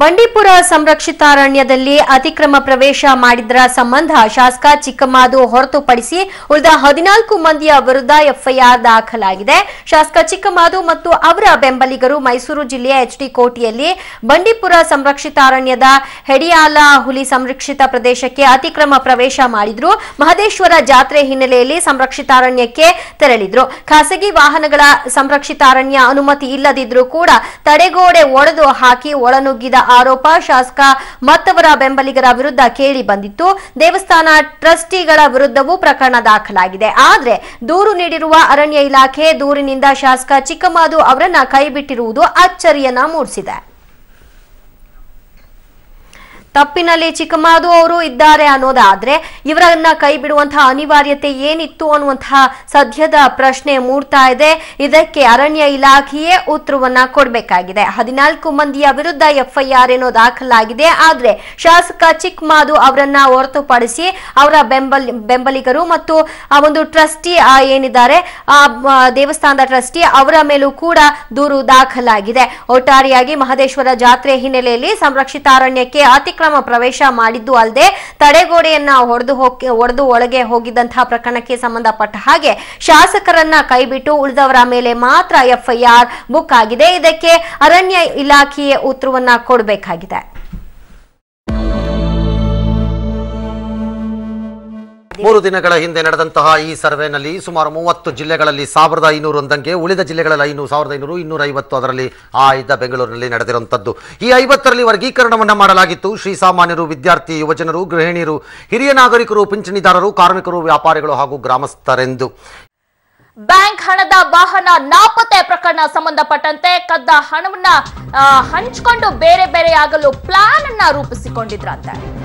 ಬಂಡೀಪುರ ಸಂರಕ್ಷಿತಾರಣ್ಯದಲ್ಲಿ ಅತಿಕ್ರಮ ಪ್ರವೇಶ ಮಾಡಿದ್ರ ಸಂಬಂಧ ಶಾಸಕ ಚಿಕ್ಕಮಾದು ಹೊರತುಪಡಿಸಿ ಉಳಿದ ಹದಿನಾಲ್ಕು ಮಂದಿಯ ವಿರುದ್ಧ ಎಫ್ಐಆರ್ ದಾಖಲಾಗಿದೆ ಶಾಸಕ ಚಿಕ್ಕಮಾದು ಮತ್ತು ಅವರ ಬೆಂಬಲಿಗರು ಮೈಸೂರು ಜಿಲ್ಲೆಯ ಎಚ್ಡಿ ಕೋಟೆಯಲ್ಲಿ ಬಂಡೀಪುರ ಸಂರಕ್ಷಿತಾರಣ್ಯದ ಹೆಡಿಯಾಲ ಹುಲಿ ಸಂರಕ್ಷಿತ ಪ್ರದೇಶಕ್ಕೆ ಅತಿಕ್ರಮ ಪ್ರವೇಶ ಮಾಡಿದ್ರು ಮಹದೇಶ್ವರ ಜಾತ್ರೆ ಹಿನ್ನೆಲೆಯಲ್ಲಿ ಸಂರಕ್ಷಿತಾರಣ್ಯಕ್ಕೆ ತೆರಳಿದ್ರು ಖಾಸಗಿ ವಾಹನಗಳ ಸಂರಕ್ಷಿತಾರಣ್ಯ ಅನುಮತಿ ಇಲ್ಲದಿದ್ರೂ ಕೂಡ ತಡೆಗೋಡೆ ಒಡೆದು ಹಾಕಿ ಒಳನುಗ್ಗಿದ ಆರೋಪ ಶಾಸಕ ಮತ್ತವರ ಬೆಂಬಲಿಗರ ವಿರುದ್ಧ ಕೇಳಿ ಬಂದಿತ್ತು ದೇವಸ್ಥಾನ ಟ್ರಸ್ಟಿಗಳ ವಿರುದ್ಧವೂ ಪ್ರಕರಣ ದಾಖಲಾಗಿದೆ ಆದರೆ ದೂರು ನೀಡಿರುವ ಅರಣ್ಯ ಇಲಾಖೆ ದೂರಿನಿಂದ ಶಾಸಕ ಚಿಕ್ಕಮಾದು ಅವರನ್ನ ಕೈಬಿಟ್ಟಿರುವುದು ಅಚ್ಚರಿಯನ್ನ ಮೂಡಿಸಿದೆ ತಪ್ಪಿನಲ್ಲಿ ಚಿಕ್ಕಮಾದು ಅವರು ಇದ್ದಾರೆ ಅನ್ನೋದಾದ್ರೆ ಇವರನ್ನ ಕೈ ಬಿಡುವಂತಹ ಅನಿವಾರ್ಯತೆ ಏನಿತ್ತು ಅನ್ನುವಂತಹ ಸದ್ಯದ ಪ್ರಶ್ನೆ ಮೂಡ್ತಾ ಇದೆ ಇದಕ್ಕೆ ಅರಣ್ಯ ಇಲಾಖೆಯೇ ಉತ್ತರವನ್ನ ಕೊಡಬೇಕಾಗಿದೆ ಹದಿನಾಲ್ಕು ಮಂದಿಯ ವಿರುದ್ಧ ಎಫ್ಐಆರ್ ಏನೋ ದಾಖಲಾಗಿದೆ ಆದ್ರೆ ಶಾಸಕ ಚಿಕ್ಕಮಾಧು ಅವರನ್ನ ಹೊರತುಪಡಿಸಿ ಅವರ ಬೆಂಬಲ ಬೆಂಬಲಿಗರು ಮತ್ತು ಆ ಒಂದು ಟ್ರಸ್ಟಿ ಏನಿದ್ದಾರೆ ಆ ದೇವಸ್ಥಾನದ ಟ್ರಸ್ಟಿ ಅವರ ಮೇಲೂ ಕೂಡ ದೂರು ದಾಖಲಾಗಿದೆ ಒಟ್ಟಾರೆಯಾಗಿ ಮಹದೇಶ್ವರ ಜಾತ್ರೆ ಹಿನ್ನೆಲೆಯಲ್ಲಿ ಸಂರಕ್ಷಿತ ಅರಣ್ಯಕ್ಕೆ ಅತಿ ಅಕ್ರಮ ಪ್ರವೇಶ ಮಾಡಿದ್ದು ಅಲ್ಲದೆ ತಡೆಗೋಡೆಯನ್ನ ಹೊಡೆದು ಹೋಗಿ ಒಳಗೆ ಹೋಗಿದ್ದಂತಹ ಪ್ರಕರಣಕ್ಕೆ ಸಂಬಂಧಪಟ್ಟ ಹಾಗೆ ಶಾಸಕರನ್ನ ಕೈಬಿಟ್ಟು ಉಳಿದವರ ಮೇಲೆ ಮಾತ್ರ ಎಫ್ಐಆರ್ ಬುಕ್ ಆಗಿದೆ ಇದಕ್ಕೆ ಅರಣ್ಯ ಇಲಾಖೆಯೇ ಉತ್ತರವನ್ನ ಕೊಡಬೇಕಾಗಿದೆ ಮೂರು ದಿನಗಳ ಹಿಂದೆ ನಡೆದಂತಹ ಈ ಸರ್ವೆನಲ್ಲಿ ಸುಮಾರು ಮೂವತ್ತು ಜಿಲ್ಲೆಗಳಲ್ಲಿ ಸಾವಿರದ ಐನೂರು ಒಂದಂಗೆ ಉಳಿದ ಜಿಲ್ಲೆಗಳಲ್ಲಿ ಐನೂರು ಸಾವಿರದ ಐನೂರು ಇನ್ನೂರ ಐವತ್ತು ಅದರಲ್ಲಿ ಆ ಇದ್ದ ಬೆಂಗಳೂರಿನಲ್ಲಿ ನಡೆದಿರುವಂಥದ್ದು ಈ ಐವತ್ತರಲ್ಲಿ ವರ್ಗೀಕರಣವನ್ನು ಮಾಡಲಾಗಿತ್ತು ಶ್ರೀ ಸಾಮಾನ್ಯರು ವಿದ್ಯಾರ್ಥಿ ಯುವಜನರು ಗೃಹಿಣಿಯರು ಹಿರಿಯ ನಾಗರಿಕರು ಪಿಂಚಣಿದಾರರು ಕಾರ್ಮಿಕರು ವ್ಯಾಪಾರಿಗಳು ಹಾಗೂ ಗ್ರಾಮಸ್ಥರೆಂದು ಬ್ಯಾಂಕ್ ಹಣದ ವಾಹನ ನಾಪತ್ತೆ ಪ್ರಕರಣ ಸಂಬಂಧಪಟ್ಟಂತೆ ಕದ್ದ ಹಣವನ್ನ ಹಂಚಿಕೊಂಡು ಬೇರೆ ಬೇರೆ ಆಗಲು ಪ್ಲಾನ್ ಅನ್ನ ರೂಪಿಸಿಕೊಂಡಿದ್ರಂತೆ